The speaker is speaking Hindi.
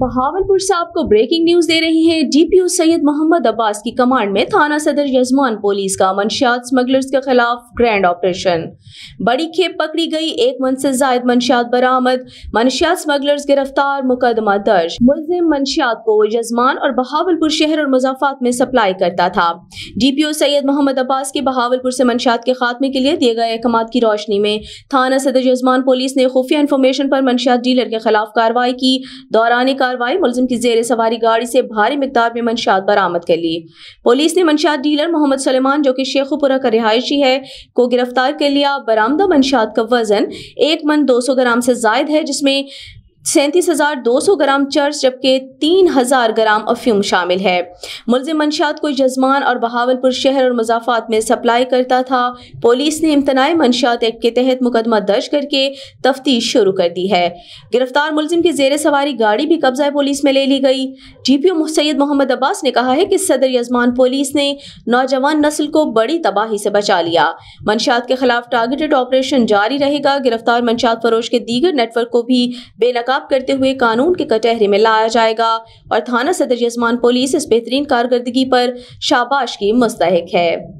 बहावलपुर से आपको ब्रेकिंग न्यूज दे रही है डीपीओ सैयद मोहम्मद अब्बास की कमांड में थाना सदर यजमान पुलिस का मंशियात स्मगलर्स के खिलाफ ग्रैंड ऑपरेशन बड़ी खेप पकड़ी गई एक मन से जायद मंशियात बरामद मंशियात स्मगलर्स गिरफ्तार मुकदमा दर्ज मुलजिम मंशियात को यजमान और बहावलपुर शहर और मुजाफात में सप्लाई करता था डीपीओ सैयद मोहम्मद अब्बास के बहावलपुर से मंशियात के खात्मे के लिए दिए गए अहकाम की रोशनी में थाना सदर यजमान पुलिस ने खुफिया इन्फॉर्मेशन पर मंशियात डीलर के खिलाफ कार्रवाई की दौरान कार्रवाई मुलजिम की जेर सवारी गाड़ी से भारी मकदार में मंशात बरामद कर लिए पुलिस ने मंशात डीलर मोहम्मद सलेमान जो कि शेखुपुरा का रिहायशी है को गिरफ्तार कर लिया बरामदा मंशात का वजन एक मन दो सौ ग्राम से जायद है जिसमें सैंतीस हजार दो सौ ग्राम चर्च जबकि तीन हजार ग्राम अफ्यूम शामिल है मुलजिम मंशात को जजमान और बहावलपुर शहर और मजाफात में सप्लाई करता था पुलिस ने इम्तनाई मंशात एक्ट के तहत मुकदमा दर्ज करके तफ्तीश शुरू कर दी है गिरफ्तार मुलजिम की जेर सवारी गाड़ी भी कब्जा पुलिस में ले ली गई G P O Syed Mohammad Abbas ने कहा है कि सदर यजमान पुलिस ने नौजवान नस्ल को बड़ी तबाही से बचा लिया मंशात के खिलाफ टारगेटेड ऑपरेशन जारी रहेगा गिरफ्तार मंशात फरोश के दीगर नेटवर्क को भी बेनकाब खिलाफ करते हुए कानून के कटहरे में लाया जाएगा और थाना सदर यजमान पुलिस इस बेहतरीन कारकर्दगी पर शाबाश की मुस्तक है